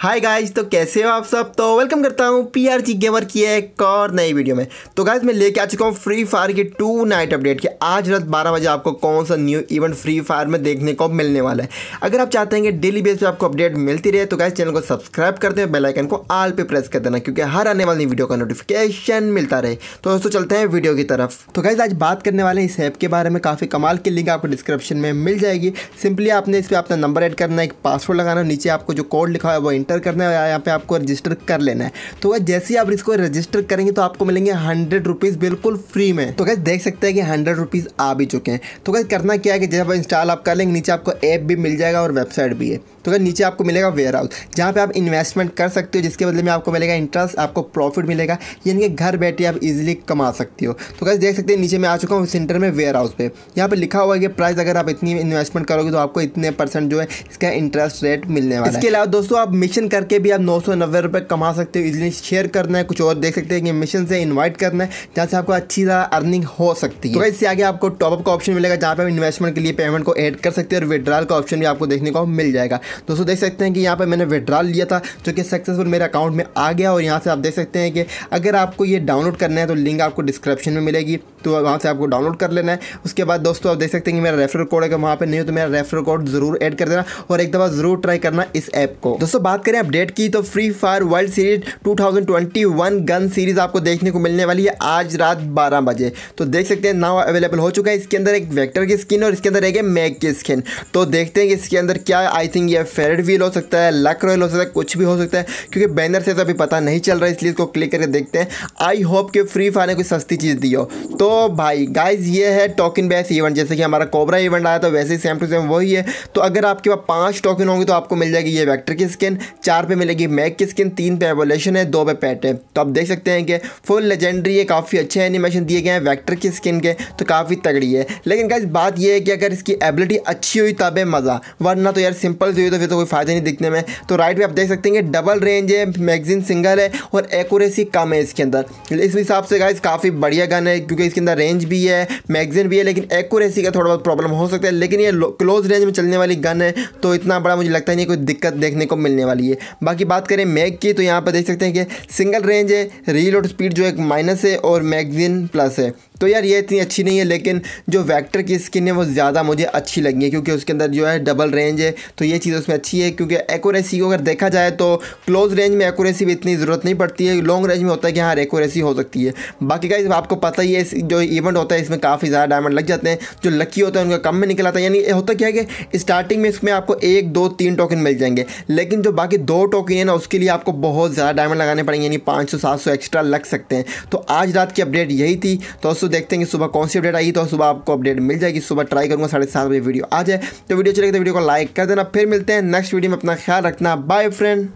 hi guys तो कैसे हो आप सब तो वेलकम करता हूँ पी आर जी गेमर की एक और नई वीडियो में तो गाइज मैं लेके आ चुका हूँ फ्री फायर की टू नाइट अपडेट की आज रात 12 बजे आपको कौन सा न्यू इवेंट फ्री फायर में देखने को मिलने वाला है अगर आप चाहते हैं कि डेली बेस पे आपको अपडेट मिलती रहे तो गाइज चैनल को सब्सक्राइब करते हैं बेलाइकन को आल पर प्रेस कर देना क्योंकि हर आने वाली वीडियो का नोटिफिकेशन मिलता रहे तो दोस्तों चलते हैं वीडियो की तरफ तो गाइज आज बात करने वाले इस ऐप के बारे में काफ़ी कमाल की लिंक आपको डिस्क्रिप्शन में मिल जाएगी सिंपली आपने इस पर अपना नंबर एड करना एक पासवर्ड लगाना नीचे आपको जो कोड लिखा है वो एंटर करना है यहाँ पे आपको रजिस्टर कर लेना है तो जैसे आप इसको रजिस्टर करेंगे तो आपको मिलेंगे हंड्रेड रुपीज़ बिल्कुल फ्री में तो कैसे देख सकते हैं कि हंड्रेड रुपीज़ आ भी चुके हैं तो कैसे करना क्या है कि जब इंस्टॉल आप कर लेंगे नीचे आपको ऐप भी मिल जाएगा और वेबसाइट भी है तो क्या नीचे आपको मिलेगा वेयर हाउस जहाँ पर आप इन्वेस्टमेंट कर सकते हो जिसके बदले में आपको मिलेगा इंटरेस्ट आपको प्रॉफिट मिलेगा यानी कि घर बैठे आप इजिली कमा सकते हो तो कैसे देख सकते हैं नीचे मैं आ चुका हूँ सेंटर में वेयर हाउस पे यहाँ पर लिखा हुआ है कि प्राइस अगर आप इतनी इन्वेस्टमेंट करोगे तो आपको इतने परसेंट जो है इसका इंटरेस्ट रेट मिलने वाला है इसके अलावा दोस्तों आप मिक्स मेंशन करके भी आप नौ सौ नब्बे रुपये कमा सकते हो इजिली शेयर करना है कुछ और देख सकते हैं कि मिशन से इन्वाइट करना है जहाँ से आपको अच्छी ज़्यादा अर्निंग हो सकती है तो इससे आगे आपको टॉपअप का ऑप्शन मिलेगा जहाँ पर आप इन्वेस्टमेंट के लिए पेमेंट को ऐड कर सकते हैं और विड्रॉल का ऑप्शन भी आपको देखने को मिल जाएगा दोस्तों देख सकते हैं कि यहाँ पर मैंने विड्रॉल लिया था जो कि सक्सेसफुल मेरे अकाउंट में आ गया और यहाँ से आप देख सकते हैं कि अगर आपको ये डाउनलोड करना है तो लिंक आपको डिस्क्रिप्शन में मिलेगी तो वहाँ से आपको डाउनलोड कर लेना है उसके बाद दोस्तों आप देख सकते हैं कि मेरा रेफर कोड अगर वहाँ पर नहीं हो तो मेरा रेफर कोड जरूर ऐड कर देना और एक दफ़ा ज़रूर ट्राई करना इस ऐप को दोस्तों बात करें अपडेट की तो Free Fire World Series 2021 gun series आपको देखने को मिलने वाली है आज रात 12 बजे तो देख सकते हैं नाउ अवेलेबल हो चुका है इसके अंदर एक वेक्टर की स्किन और इसके अंदर एक मैग की स्किन तो देखते हैं कि इसके अंदर क्या आई थिंक ये फेरेड व्हील हो सकता है लक रॉयल हो सकता है कुछ भी हो सकता है क्योंकि बैनर से तो अभी पता नहीं चल रहा है इसलिए इसको क्लिक करके देखते हैं आई होप कि फ्री फायर ने कोई सस्ती चीज़ दी हो तो भाई गाइज ये है टोकन बेस इवेंट जैसे कि हमारा कोबरा इवेंट आया था तो वैसे ही सेम टू सेम वही है तो अगर आपके पास पाँच टोकन होंगे तो आपको मिल जाएगी ये वैक्टर की स्किन चार पे मिलेगी मैक की स्किन तीन पे एवोल्यूशन है दो पे पैट है तो आप देख सकते हैं कि फुल लेजेंडरी है काफ़ी अच्छे एनिमेशन दिए गए हैं वैक्टर की स्किन के तो काफ़ी तगड़ी है लेकिन गाइज बात यह है कि अगर इसकी एबिलिटी अच्छी हुई तब है मज़ा वरना तो यार सिंपल से हुई तो फिर तो कोई फ़ायदा नहीं दिखने में तो राइट पर आप देख सकते हैं कि डबल रेंज है मैगजीन सिंगल है और एकूरेसी कम है इसके अंदर इस हिसाब से गाइज काफ़ी बढ़िया गन है क्योंकि इसके अंदर रेंज भी है मैगजीन भी है लेकिन एक्यूरेसी का थोड़ा बहुत प्रॉब्लम हो सकता है लेकिन ये क्लोज रेंज में चलने वाली गन है तो इतना बड़ा मुझे लगता नहीं कोई दिक्कत देखने को मिलने वाली है लिए बाकी बात करें मैग की तो यहाँ पर देख सकते हैं कि सिंगल रेंज है रीलोड स्पीड जो एक माइनस है और मैगजीन प्लस है तो यार ये इतनी अच्छी नहीं है लेकिन जो वैक्टर की स्किन है वो ज़्यादा मुझे अच्छी लगी है क्योंकि उसके अंदर जो है डबल रेंज है तो ये चीज़ उसमें अच्छी है क्योंकि एक्यूरेसी को अगर देखा जाए तो क्लोज रेंज में एक्यूरेसी भी इतनी ज़रूरत नहीं पड़ती है लॉन्ग रेंज में होता है कि हाँ एक्यूरेसी हो सकती है बाकी का आपको पता ही है जो इवेंट होता है इसमें काफ़ी ज़्यादा डायमंड लग जाते हैं जो लक्की होता है उनका कम में निकल आता है यानी होता क्या है कि स्टार्टिंग में इसमें आपको एक दो तीन टोकन मिल जाएंगे लेकिन जो बाकी दो टोकन है ना उसके लिए आपको बहुत ज़्यादा डायमंड लगाने पड़ेंगे यानी पाँच सौ सात सौ एक्स्ट्रा लग सकते हैं तो आज रात की अपडेट यही थी तो दोस्तों देखते हैं कि सुबह कौन सी अपडेट आई तो सुबह आपको अपडेट मिल जाएगी सुबह ट्राई करूंगा साढ़े सात बजे वीडियो आ जाए तो वीडियो चलेगी तो वीडियो को लाइक कर देना फिर मिलते हैं नेक्स्ट वीडियो में अपना ख्याल रखना बाय फ्रेंड